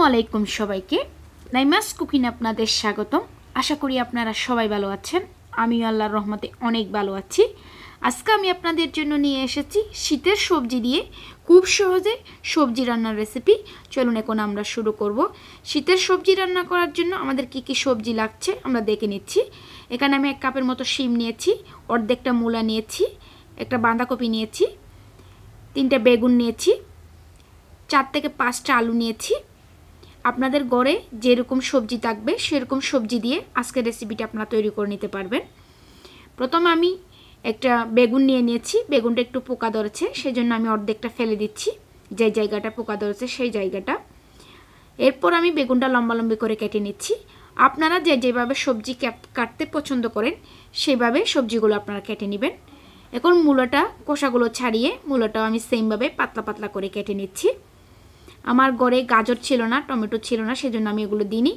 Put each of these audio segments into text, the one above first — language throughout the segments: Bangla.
আসসালামু আলাইকুম সবাইকে নাইমাস কুকিন আপনাদের স্বাগতম আশা করি আপনারা সবাই ভালো আছেন আমি আল্লাহর রহমতে অনেক ভালো আছি আজকে আমি আপনাদের জন্য নিয়ে এসেছি শীতের সবজি দিয়ে খুব সহজে সবজি রান্নার রেসিপি চলুন এখন আমরা শুরু করব শীতের সবজি রান্না করার জন্য আমাদের কি কি সবজি লাগছে আমরা দেখে নিচ্ছি এখানে আমি এক কাপের মতো শিম নিয়েছি অর্ধেকটা মূলা নিয়েছি একটা বাঁধাকপি নিয়েছি তিনটা বেগুন নিয়েছি চার থেকে পাঁচটা আলু নিয়েছি আপনাদের গড়ে যেরকম সবজি থাকবে সেরকম সবজি দিয়ে আজকের রেসিপিটা আপনারা তৈরি করে নিতে পারবেন প্রথম আমি একটা বেগুন নিয়ে নিয়েছি বেগুনটা একটু পোকা ধরেছে সেই জন্য আমি অর্ধেকটা ফেলে দিচ্ছি যে জায়গাটা পোকা ধরেছে সেই জায়গাটা এরপর আমি বেগুনটা লম্বা লম্বি করে কেটে নিচ্ছি আপনারা যে যেভাবে সবজি কাটতে পছন্দ করেন সেভাবে সবজিগুলো আপনারা কেটে নেবেন এখন মূলাটা কোষাগুলো ছাড়িয়ে মূলাটাও আমি সেমভাবে পাতলা পাতলা করে কেটে নিচ্ছি আমার ঘরে গাজর ছিল না টমেটো ছিল না সেজন্য আমি এগুলো দিইনি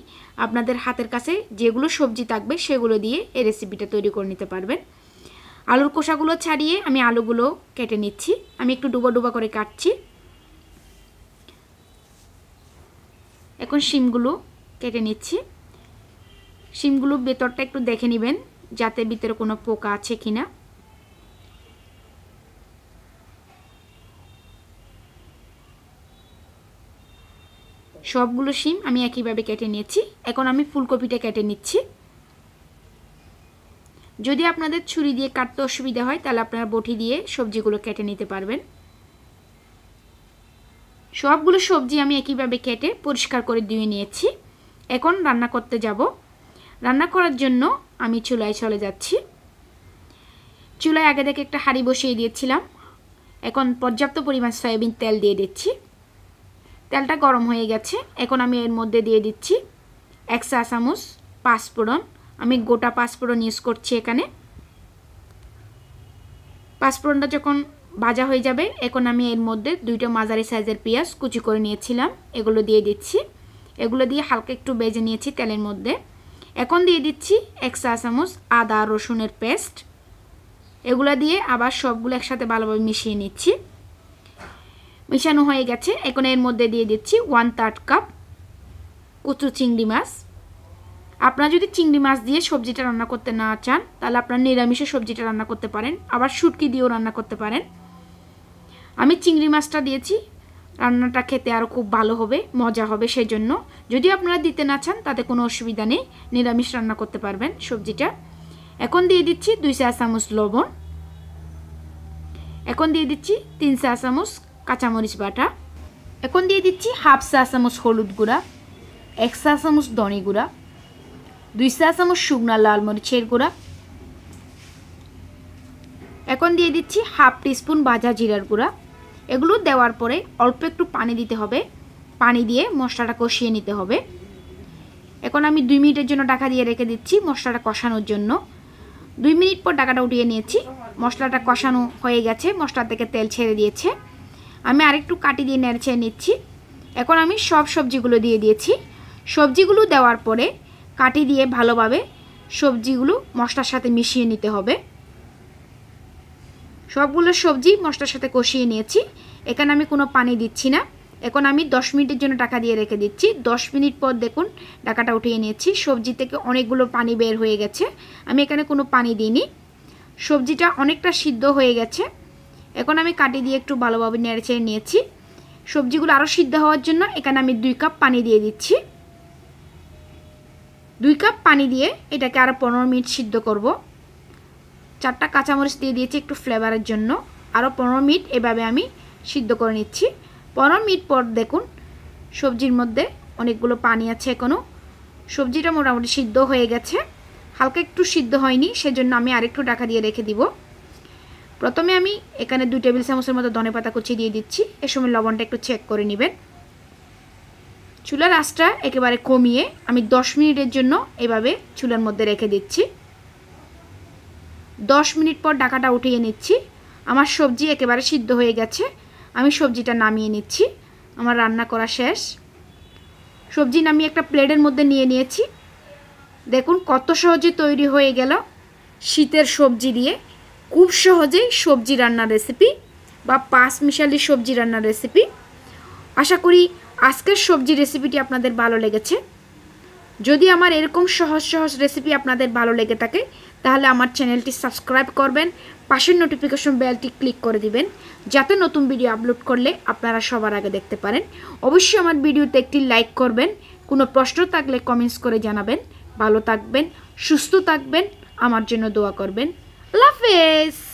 আপনাদের হাতের কাছে যেগুলো সবজি থাকবে সেগুলো দিয়ে এই রেসিপিটা তৈরি করে নিতে পারবেন আলুর কোষাগুলো ছাড়িয়ে আমি আলুগুলো কেটে নিচ্ছি আমি একটু ডুবা ডুবা করে কাটছি এখন শিমগুলো কেটে নিচ্ছি শিমগুলো ভেতরটা একটু দেখে নেবেন যাতে ভিতরে কোনো পোকা আছে কিনা সবগুলো শিম আমি একইভাবে কেটে নিয়েছি এখন আমি ফুলকপিটা কেটে নিচ্ছি যদি আপনাদের ছুরি দিয়ে কাটতে অসুবিধা হয় তাহলে আপনারা বটি দিয়ে সবজিগুলো কেটে নিতে পারবেন সবগুলো সবজি আমি একইভাবে কেটে পরিষ্কার করে দিয়ে নিয়েছি এখন রান্না করতে যাব রান্না করার জন্য আমি চুলায় চলে যাচ্ছি চুলায় আগে থেকে একটা হাঁড়ি বসিয়ে দিয়েছিলাম এখন পর্যাপ্ত পরিমাণ সয়াবিন তেল দিয়ে দিচ্ছি তেলটা গরম হয়ে গেছে এখন আমি এর মধ্যে দিয়ে দিচ্ছি এক চা চামচ পাঁচফোড়ন আমি গোটা পাঁচফোড়ন ইউজ করছি এখানে পাঁচফোড়নটা যখন ভাজা হয়ে যাবে এখন আমি এর মধ্যে দুইটা মাঝারি সাইজের পেঁয়াজ কুচি করে নিয়েছিলাম এগুলো দিয়ে দিচ্ছি এগুলো দিয়ে হালকা একটু বেজে নিয়েছি তেলের মধ্যে এখন দিয়ে দিচ্ছি এক চা চামচ আদা রসুনের পেস্ট এগুলো দিয়ে আবার সবগুলো একসাথে ভালোভাবে মিশিয়ে নিচ্ছি মিশানো হয়ে গেছে এখন এর মধ্যে দিয়ে দিচ্ছি ওয়ান থার্ড কাপ কচু চিংড়ি মাছ আপনারা যদি চিংড়ি মাছ দিয়ে সবজিটা রান্না করতে না চান তাহলে আপনারা নিরামিষে সবজিটা রান্না করতে পারেন আবার শুটকি দিয়েও রান্না করতে পারেন আমি চিংড়ি মাছটা দিয়েছি রান্নাটা খেতে আরও খুব ভালো হবে মজা হবে সেই জন্য যদি আপনারা দিতে না চান তাতে কোনো অসুবিধা নেই নিরামিষ রান্না করতে পারবেন সবজিটা এখন দিয়ে দিচ্ছি দুই চা চামচ লবণ এখন দিয়ে দিচ্ছি তিন চা চামচ কাঁচামরিচ বাটা এখন দিয়ে দিচ্ছি হাফ চা চামচ হলুদ গুঁড়া এক চা চামচ ধনে গুঁড়া দুই চা চামচ শুকনা লাল মরিচের গুঁড়া এখন দিয়ে দিচ্ছি হাফ টিস্পুন বাজা জিরার গুঁড়া এগুলো দেওয়ার পরে অল্প একটু পানি দিতে হবে পানি দিয়ে মশলাটা কষিয়ে নিতে হবে এখন আমি দুই মিনিটের জন্য টাকা দিয়ে রেখে দিচ্ছি মশলাটা কষানোর জন্য দুই মিনিট পর টাকাটা উঠিয়ে নিয়েছি মশলাটা কষানো হয়ে গেছে মশলা থেকে তেল ছেড়ে দিয়েছে আমি আরেকটু কাটি দিয়ে নেড়েছে নিচ্ছি এখন আমি সব সবজিগুলো দিয়ে দিয়েছি সবজিগুলো দেওয়ার পরে কাটি দিয়ে ভালোভাবে সবজিগুলো মশলার সাথে মিশিয়ে নিতে হবে সবগুলো সবজি মশলার সাথে কষিয়ে নিয়েছি এখানে আমি কোনো পানি দিচ্ছি না এখন আমি দশ মিনিটের জন্য টাকা দিয়ে রেখে দিচ্ছি দশ মিনিট পর দেখুন টাকাটা উঠিয়ে নিয়েছি সবজি থেকে অনেকগুলো পানি বের হয়ে গেছে আমি এখানে কোনো পানি দিইনি সবজিটা অনেকটা সিদ্ধ হয়ে গেছে এখন আমি কাটি দিয়ে একটু ভালোভাবে নেড়েচেড়ে নিয়েছি সবজিগুলো আরও সিদ্ধ হওয়ার জন্য এখানে আমি দুই কাপ পানি দিয়ে দিচ্ছি দুই কাপ পানি দিয়ে এটাকে আরও পনেরো মিনিট সিদ্ধ করব চারটা কাঁচামরিচ দিয়ে দিয়েছি একটু ফ্লেভারের জন্য আরও পনেরো মিনিট এভাবে আমি সিদ্ধ করে নিচ্ছি পনেরো মিনিট পর দেখুন সবজির মধ্যে অনেকগুলো পানি আছে এখনও সবজিটা মোটামুটি সিদ্ধ হয়ে গেছে হালকা একটু সিদ্ধ হয়নি সেজন্য আমি আরেকটু টাকা দিয়ে রেখে দিব প্রথমে আমি এখানে দুই টেবিল চামচের মতো ধনে পাতা কুচি দিয়ে দিচ্ছি এ সময় লবণটা একটু চেক করে নেবেন চুলার আঁচটা একেবারে কমিয়ে আমি দশ মিনিটের জন্য এভাবে চুলার মধ্যে রেখে দিচ্ছি দশ মিনিট পর ডাকাটা উঠিয়ে নিচ্ছি আমার সবজি একেবারে সিদ্ধ হয়ে গেছে আমি সবজিটা নামিয়ে নিচ্ছি আমার রান্না করা শেষ সবজি নামিয়ে একটা প্লেটের মধ্যে নিয়ে নিয়েছি দেখুন কত সহজে তৈরি হয়ে গেল শীতের সবজি দিয়ে খুব সহজেই সবজি রান্নার রেসিপি বা পাঁচ মিশালি সবজি রান্নার রেসিপি আশা করি আজকের সবজি রেসিপিটি আপনাদের ভালো লেগেছে যদি আমার এরকম সহজ সহজ রেসিপি আপনাদের ভালো লেগে থাকে তাহলে আমার চ্যানেলটি সাবস্ক্রাইব করবেন পাশের নোটিফিকেশন বেলটি ক্লিক করে দিবেন যাতে নতুন ভিডিও আপলোড করলে আপনারা সবার আগে দেখতে পারেন অবশ্যই আমার ভিডিওতে একটি লাইক করবেন কোনো প্রশ্ন থাকলে কমেন্টস করে জানাবেন ভালো থাকবেন সুস্থ থাকবেন আমার জন্য দোয়া করবেন Love is.